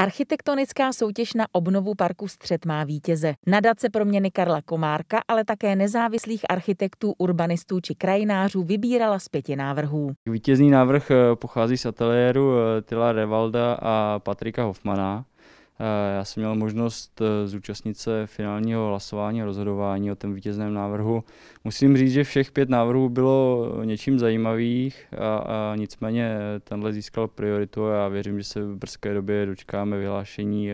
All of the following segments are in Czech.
Architektonická soutěž na obnovu parku Střed má vítěze. Nadace proměny Karla Komárka, ale také nezávislých architektů, urbanistů či krajinářů vybírala z pěti návrhů. Vítězný návrh eh, pochází z ateliéru eh, Tyla Revalda a Patrika Hofmana. Eh, já jsem měl možnost eh, zúčastnit se finálního hlasování a rozhodování o tom vítězném návrhu. Musím říct, že všech pět návrhů bylo eh, něčím zajímavých, a, a nicméně tenhle získal prioritu a já věřím, že se v brzké době dočkáme vyhlášení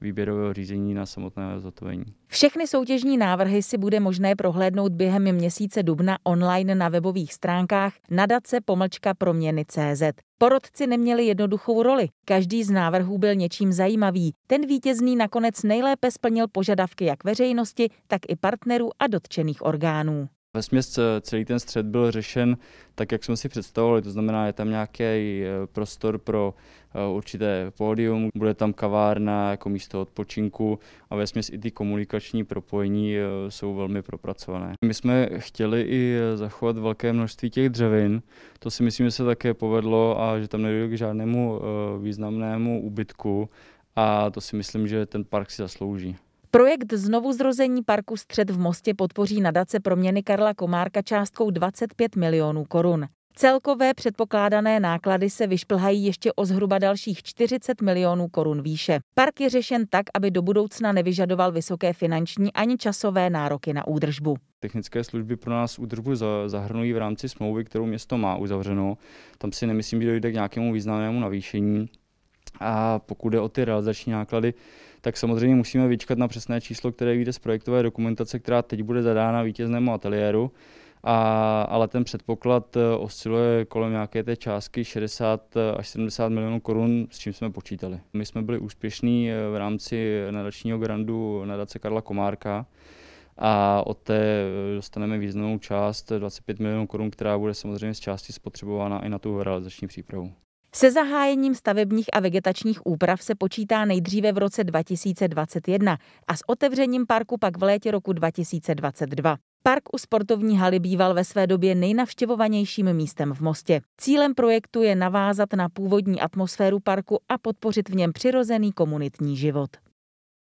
výběrového řízení na samotné zotovení. Všechny soutěžní návrhy si bude možné prohlédnout během měsíce dubna online na webových stránkách nadace pomlčka proměny.cz. Porodci neměli jednoduchou roli. Každý z návrhů byl něčím zajímavý. Ten vítězný nakonec nejlépe splnil požadavky jak veřejnosti, tak i partnerů a dotčených orgánů. Vesměs celý ten střed byl řešen tak, jak jsme si představovali, to znamená, je tam nějaký eh, prostor pro eh, určité pódium, bude tam kavárna jako místo odpočinku a vesměs i ty komunikační propojení eh, jsou velmi propracované. My jsme chtěli i zachovat velké množství těch dřevin, to si myslím, že se také povedlo a že tam nedojde k žádnému významnému úbytku a to si myslím, že ten park si zaslouží. Projekt znovuzrození parku Střed v Mostě podpoří nadace proměny Karla Komárka částkou 25 milionů korun. Celkové předpokládané náklady se vyšplhají ještě o zhruba dalších 40 milionů korun výše. Park je řešen tak, aby do budoucna nevyžadoval vysoké finanční ani časové nároky na údržbu. Technické služby pro nás údržbu zahrnují v rámci smlouvy, kterou město má uzavřeno. Tam si nemyslím, že dojde k nějakému významnému navýšení. A pokud jde o ty realizační náklady, tak samozřejmě musíme vyčkat na přesné číslo, které vyjde z projektové dokumentace, která teď bude zadána vítěznému ateliéru. A, ale ten předpoklad e, osciluje kolem nějaké té částky 60 e, až 70 milionů korun, s čím jsme počítali. My jsme byli úspěšní e, v rámci nadačního grandu nadace Karla Komárka a od té dostaneme významnou část 25 milionů korun, která bude samozřejmě z části spotřebována i na tu realizační přípravu. Se zahájením stavebních a vegetačních úprav se počítá nejdříve v roce 2021 a s otevřením parku pak v létě roku 2022. Park u sportovní haly býval ve své době nejnavštěvovanějším místem v Mostě. Cílem projektu je navázat na původní atmosféru parku a podpořit v něm přirozený komunitní život.